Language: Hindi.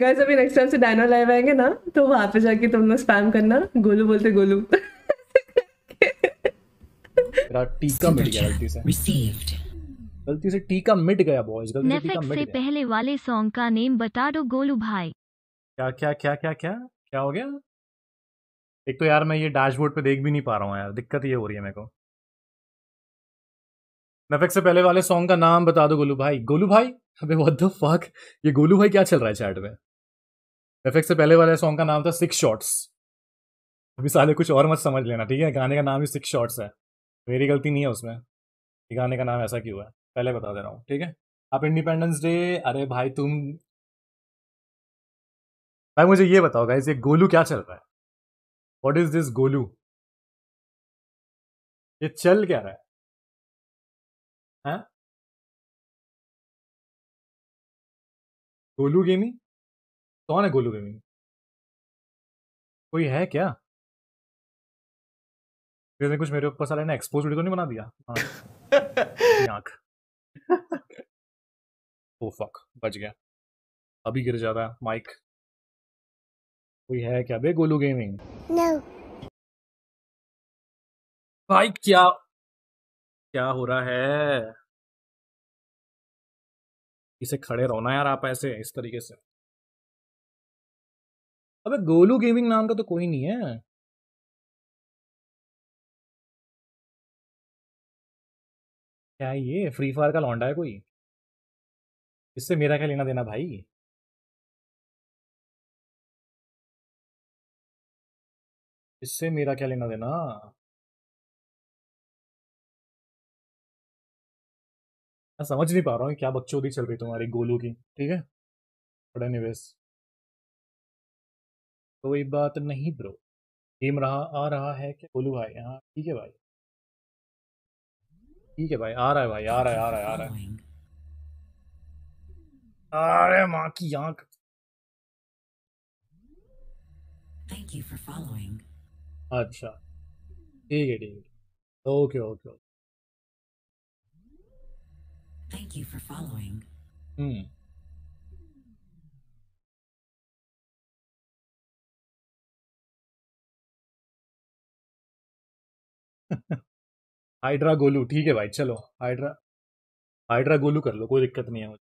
गाइस अभी नेक्स्ट टाइम से डायनो लाइव आएंगे ना तो वहां पे जाके तुम लोग स्पैम करना गोलू बोलते गोलू मेरा टीका मिट गया गलती से गलती से टीका मिट गया बॉयज गलती से टीका मिट से पहले वाले सॉन्ग का नेम बता दो गोलू भाई क्या क्या क्या क्या क्या क्या हो गया एक तो यार मैं ये डैशबोर्ड पे देख भी नहीं पा रहा हूँ यार दिक्कत ये हो रही है मेरे को नेफेक्स से पहले वाले सॉन्ग का नाम बता दो गोलू भाई गोलू भाई अबे व्हाट द फक ये गोलू भाई क्या चल रहा है चैट में एफेक्ट से पहले वाले सॉन्ग का नाम था सिक्स शॉट्स अभी साले कुछ और मत समझ लेना ठीक है गाने का नाम ही सिक्स शॉट्स है मेरी गलती नहीं है उसमें कि गाने का नाम ऐसा क्यों है पहले बता दे रहा हूँ ठीक है आप इंडिपेंडेंस डे अरे भाई तुम भाई मुझे ये बताओ गाइज ये गोलू क्या चल रहा है वॉट इज दिस गोलू ये चल क्या रहा है हैं हाँ? गोलू गेमी कौन है गोलू गेमिंग कोई है क्या फिर कुछ मेरे ऊपर साले ने एक्सपोज वीडियो तो नहीं बना दिया आंख ओ फक बच गया अभी गिर जा रहा है माइक कोई है क्या बे गोलू गेमिंग नो no. भाई क्या क्या हो रहा है इसे खड़े रहो ना यार आप ऐसे इस तरीके से अबे गोलू गेमिंग नाम का तो कोई नहीं है क्या ये फ्री फायर का लौंडा है कोई इससे मेरा क्या लेना देना भाई इससे मेरा क्या लेना देना मैं समझ नहीं पा रहा हूँ क्या बच्चों की चल रही तुम्हारी गोलू की ठीक है बट एनीवेज कोई बात नहीं ब्रो टीम रहा आ रहा है क्या बोलू भाई हाँ ठीक है भाई ठीक है भाई आ रहा है भाई आ रहा है आ रहा है आ रहा है अरे माँ की आंख Thank you for following. अच्छा ठीक है ठीक है okay okay okay thank you for following hmm Hydra Golu ठीक है भाई चलो हाइड्रा हाइड्रा गोलू कर लो कोई दिक्कत नहीं है मुझे